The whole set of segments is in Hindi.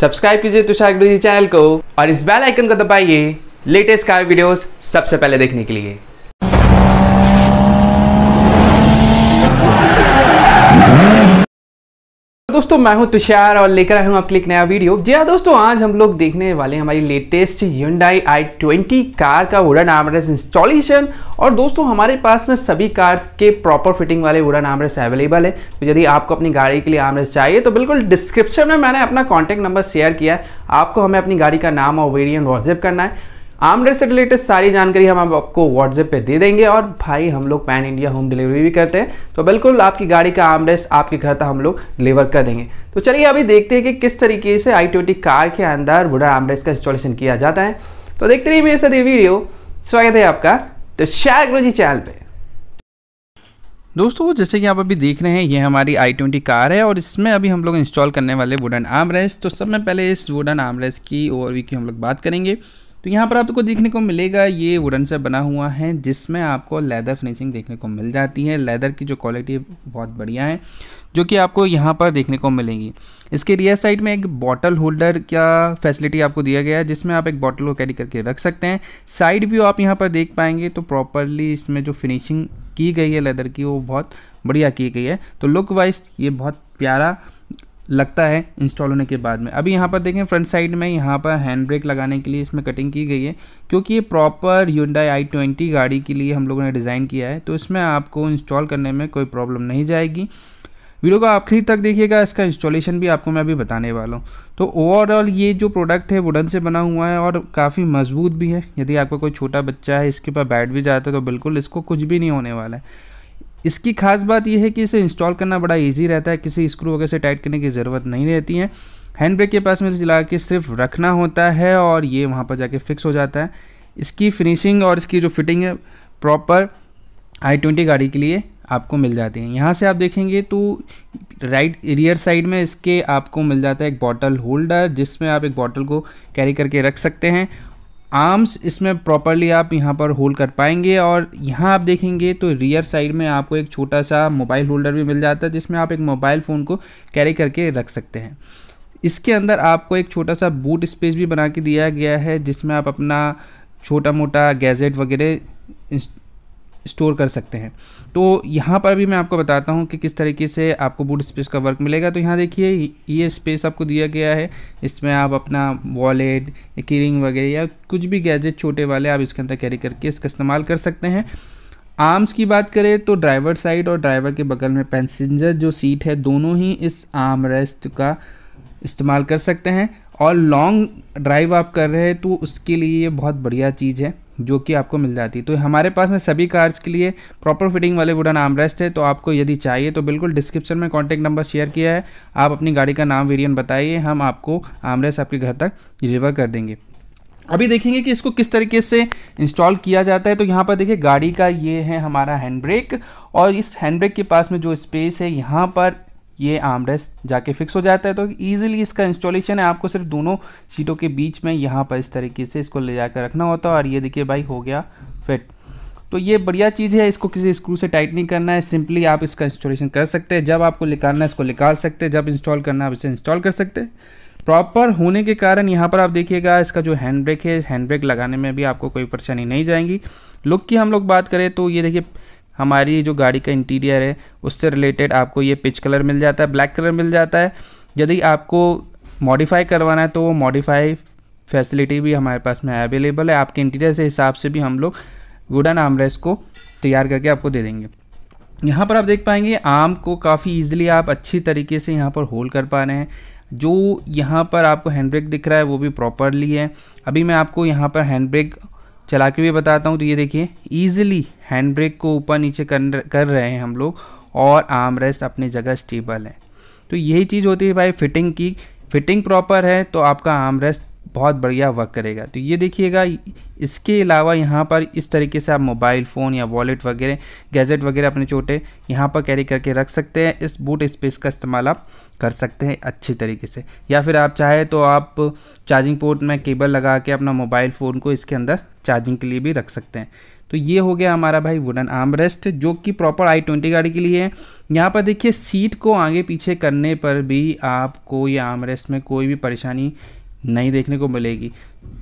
सब्सक्राइब कीजिए तुषार गुरु चैनल को और इस बेल आइकन को दबाइए लेटेस्ट कार वीडियोस सबसे पहले देखने के लिए दोस्तों मैं हूं तुषार और लेकर आया हूं आपके लिए एक नया वीडियो जी हाँ दोस्तों आज हम लोग देखने वाले हमारी लेटेस्ट Hyundai i20 कार का वुडन आमरेस इंस्टॉलेशन और दोस्तों हमारे पास में सभी कार्स के प्रॉपर फिटिंग वाले वुडन आमरेस अवेलेबल है तो यदि आपको अपनी गाड़ी के लिए आमरेस चाहिए तो बिल्कुल डिस्क्रिप्शन में मैंने अपना कॉन्टैक्ट नंबर शेयर किया है आपको हमें अपनी गाड़ी का नाम और वेरियन व्हाट्सएप करना है आमडर से रिलेटेड सारी जानकारी हम आपको व्हाट्सएप पे दे देंगे और भाई हम लोग पैन इंडिया होम डिलीवरी भी करते हैं तो बिल्कुल आपकी गाड़ी का आमरेस आपके घर तक हम लोग डिलीवर कर देंगे तो चलिए अभी देखते हैं कि किस तरीके से आई ट्वेंटी कार के अंदर वुडन आमरेस का इंस्टॉलेशन किया जाता है तो देखते रहिए मेरे साथ ये वीडियो स्वागत है आपका तो शायद जी चैनल पर दोस्तों जैसे कि आप अभी देख रहे हैं ये हमारी आई ट्वेंटी कार है और इसमें अभी हम लोग इंस्टॉल करने वाले वुडन आर्म रेस्ट तो सब में पहले इस वुडन आर्म रेस्ट की ओवरव्यू की हम लोग बात करेंगे तो यहाँ पर आपको देखने को मिलेगा ये वुडन से बना हुआ है जिसमें आपको लेदर फिनिशिंग देखने को मिल जाती है लेदर की जो क्वालिटी बहुत बढ़िया है जो कि आपको यहाँ पर देखने को मिलेगी इसके रियर साइड में एक बॉटल होल्डर का फैसिलिटी आपको दिया गया है जिसमें आप एक बॉटल को कैरी करके रख सकते हैं साइड व्यू आप यहाँ पर देख पाएंगे तो प्रॉपरली इसमें जो फिनिशिंग की गई है लेदर की वो बहुत बढ़िया की गई है तो लुक वाइज ये बहुत प्यारा लगता है इंस्टॉल होने के बाद में अभी यहाँ पर देखें फ्रंट साइड में यहाँ पर हैंड ब्रेक लगाने के लिए इसमें कटिंग की गई है क्योंकि ये प्रॉपर यूनडाई आई ट्वेंटी गाड़ी के लिए हम लोगों ने डिज़ाइन किया है तो इसमें आपको इंस्टॉल करने में कोई प्रॉब्लम नहीं जाएगी वीडियो को आखिरी तक देखिएगा इसका इंस्टॉलेशन भी आपको मैं अभी बताने वाला हूँ तो ओवरऑल ये जो प्रोडक्ट है वुडन से बना हुआ है और काफ़ी मजबूत भी है यदि आपका कोई छोटा बच्चा है इसके ऊपर बैठ भी जाता है तो बिल्कुल इसको कुछ भी नहीं होने वाला है इसकी खास बात यह है कि इसे इंस्टॉल करना बड़ा ईजी रहता है किसी स्क्रू वगैरह से टाइट करने की ज़रूरत नहीं रहती है हैंड ब्रेक के पास में चला के सिर्फ रखना होता है और ये वहाँ पर जाके फिक्स हो जाता है इसकी फिनिशिंग और इसकी जो फिटिंग है प्रॉपर आई ट्वेंटी गाड़ी के लिए आपको मिल जाती है यहाँ से आप देखेंगे तो राइट रियर साइड में इसके आपको मिल जाता है एक बॉटल होल्डर जिसमें आप एक बॉटल को कैरी करके रख सकते हैं आर्म्स इसमें प्रॉपरली आप यहाँ पर होल्ड कर पाएंगे और यहाँ आप देखेंगे तो रियर साइड में आपको एक छोटा सा मोबाइल होल्डर भी मिल जाता है जिसमें आप एक मोबाइल फ़ोन को कैरी करके रख सकते हैं इसके अंदर आपको एक छोटा सा बूट स्पेस भी बना के दिया गया है जिसमें आप अपना छोटा मोटा गैजेट वगैरह स्टोर कर सकते हैं तो यहाँ पर भी मैं आपको बताता हूँ कि किस तरीके से आपको बूट स्पेस का वर्क मिलेगा तो यहाँ देखिए ये स्पेस आपको दिया गया है इसमें आप अपना वॉलेट किरिंग वगैरह या कुछ भी गैजेट छोटे वाले आप इसके अंदर कैरी करके इसका इस्तेमाल कर सकते हैं आर्म्स की बात करें तो ड्राइवर साइड और ड्राइवर के बगल में पैसेंजर जो सीट है दोनों ही इस आर्म रेस्ट का इस्तेमाल कर सकते हैं और लॉन्ग ड्राइव आप कर रहे हैं तो उसके लिए ये बहुत बढ़िया चीज़ है जो कि आपको मिल जाती है तो हमारे पास में सभी कार्स के लिए प्रॉपर फिटिंग वाले वुडन आर्मरेस्ट है तो आपको यदि चाहिए तो बिल्कुल डिस्क्रिप्शन में कॉन्टैक्ट नंबर शेयर किया है आप अपनी गाड़ी का नाम वेरियन बताइए हम आपको आर्मरेस्ट आपके घर तक डिलीवर कर देंगे अभी देखेंगे कि इसको किस तरीके से इंस्टॉल किया जाता है तो यहाँ पर देखिए गाड़ी का ये है हमारा हैंड ब्रेक और इस हैंड ब्रेक के पास में जो स्पेस है यहाँ पर ये रेस्ट जाके फिक्स हो जाता है तो ईजिली इसका इंस्टॉलेशन है आपको सिर्फ दोनों सीटों के बीच में यहाँ पर इस तरीके से इसको ले जाकर रखना होता है और ये देखिए भाई हो गया फिट तो ये बढ़िया चीज़ है इसको किसी स्क्रू से टाइट नहीं करना है सिंपली आप इसका इंस्टॉलेशन कर सकते हैं जब आपको निकालना है इसको निकाल सकते हैं जब इंस्टॉल करना है आप इसे इंस्टॉल कर सकते हैं प्रॉपर होने के कारण यहाँ पर आप देखिएगा इसका जो हैंड ब्रेक है हैंड ब्रेक लगाने में भी आपको कोई परेशानी नहीं जाएगी लुक की हम लोग बात करें तो ये देखिए हमारी जो गाड़ी का इंटीरियर है उससे रिलेटेड आपको ये पिच कलर मिल जाता है ब्लैक कलर मिल जाता है यदि आपको मॉडिफाई करवाना है तो वो मॉडिफाई फैसिलिटी भी हमारे पास में अवेलेबल है आपके इंटीरियर से हिसाब से भी हम लोग वुडन आमरेस को तैयार करके आपको दे देंगे यहाँ पर आप देख पाएंगे आम को काफ़ी ईजिली आप अच्छी तरीके से यहाँ पर होल्ड कर पा रहे हैं जो यहाँ पर आपको हैंड ब्रेक दिख रहा है वो भी प्रॉपरली है अभी मैं आपको यहाँ पर हैंड ब्रेक चला के भी बताता हूँ तो ये देखिए ईजिली हैंड ब्रेक को ऊपर नीचे कर कर रहे हैं हम लोग और आर्म रेस्ट अपनी जगह स्टेबल है तो यही चीज़ होती है भाई फिटिंग की फिटिंग प्रॉपर है तो आपका आर्म रेस्ट बहुत बढ़िया वर्क करेगा तो ये देखिएगा इसके अलावा यहाँ पर इस तरीके से आप मोबाइल फ़ोन या वॉलेट वगैरह गैजेट वगैरह अपने छोटे यहाँ पर कैरी करके रख सकते हैं इस बूट स्पेस का इस्तेमाल आप कर सकते हैं अच्छे तरीके से या फिर आप चाहे तो आप चार्जिंग पोर्ट में केबल लगा के अपना मोबाइल फ़ोन को इसके अंदर चार्जिंग के लिए भी रख सकते हैं तो ये हो गया हमारा भाई वुडन आर्म रेस्ट जो कि प्रॉपर आई ट्वेंटी गाड़ी के लिए है यहाँ पर देखिए सीट को आगे पीछे करने पर भी आपको ये आर्म रेस्ट में कोई भी परेशानी नहीं देखने को मिलेगी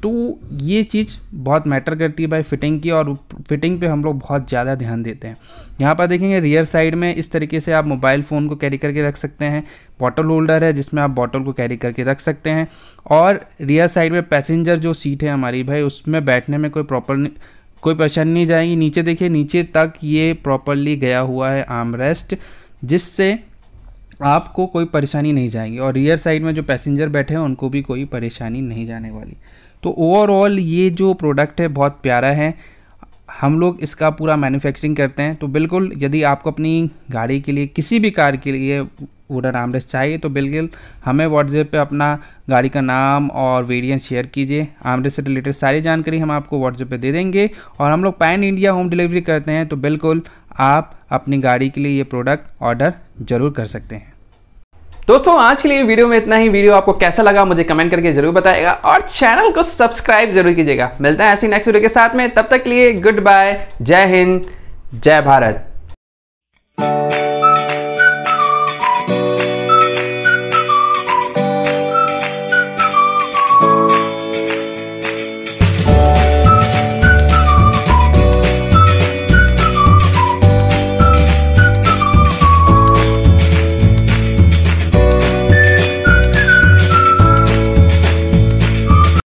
तो ये चीज़ बहुत मैटर करती है भाई फिटिंग की और फिटिंग पे हम लोग बहुत ज़्यादा ध्यान देते हैं यहाँ पर देखेंगे रियर साइड में इस तरीके से आप मोबाइल फ़ोन को कैरी करके रख सकते हैं बॉटल होल्डर है जिसमें आप बॉटल को कैरी करके रख सकते हैं और रियर साइड में पैसेंजर जो सीट है हमारी भाई उसमें बैठने में कोई प्रॉपर कोई परेशानी नहीं जाएगी नीचे देखिए नीचे तक ये प्रॉपरली गया हुआ है आर्म रेस्ट जिससे आपको कोई परेशानी नहीं जाएगी और रियर साइड में जो पैसेंजर बैठे हैं उनको भी कोई परेशानी नहीं जाने वाली तो ओवरऑल ये जो प्रोडक्ट है बहुत प्यारा है हम लोग इसका पूरा मैन्युफैक्चरिंग करते हैं तो बिल्कुल यदि आपको अपनी गाड़ी के लिए किसी भी कार के लिए वुडन आमरेस्ट चाहिए तो बिल्कुल हमें व्हाट्सएप पे अपना गाड़ी का नाम और वेरिएंट शेयर कीजिए आमरेस्ट से रिलेटेड सारी जानकारी हम आपको व्हाट्सएप पे दे देंगे और हम लोग पैन इंडिया होम डिलीवरी करते हैं तो बिल्कुल आप अपनी गाड़ी के लिए ये प्रोडक्ट ऑर्डर जरूर कर सकते हैं दोस्तों आज के लिए वीडियो में इतना ही वीडियो आपको कैसा लगा मुझे कमेंट करके जरूर बताएगा और चैनल को सब्सक्राइब जरूर कीजिएगा मिलता है ऐसी नेक्स्ट वीडियो के साथ में तब तक के लिए गुड बाय जय हिंद जय भारत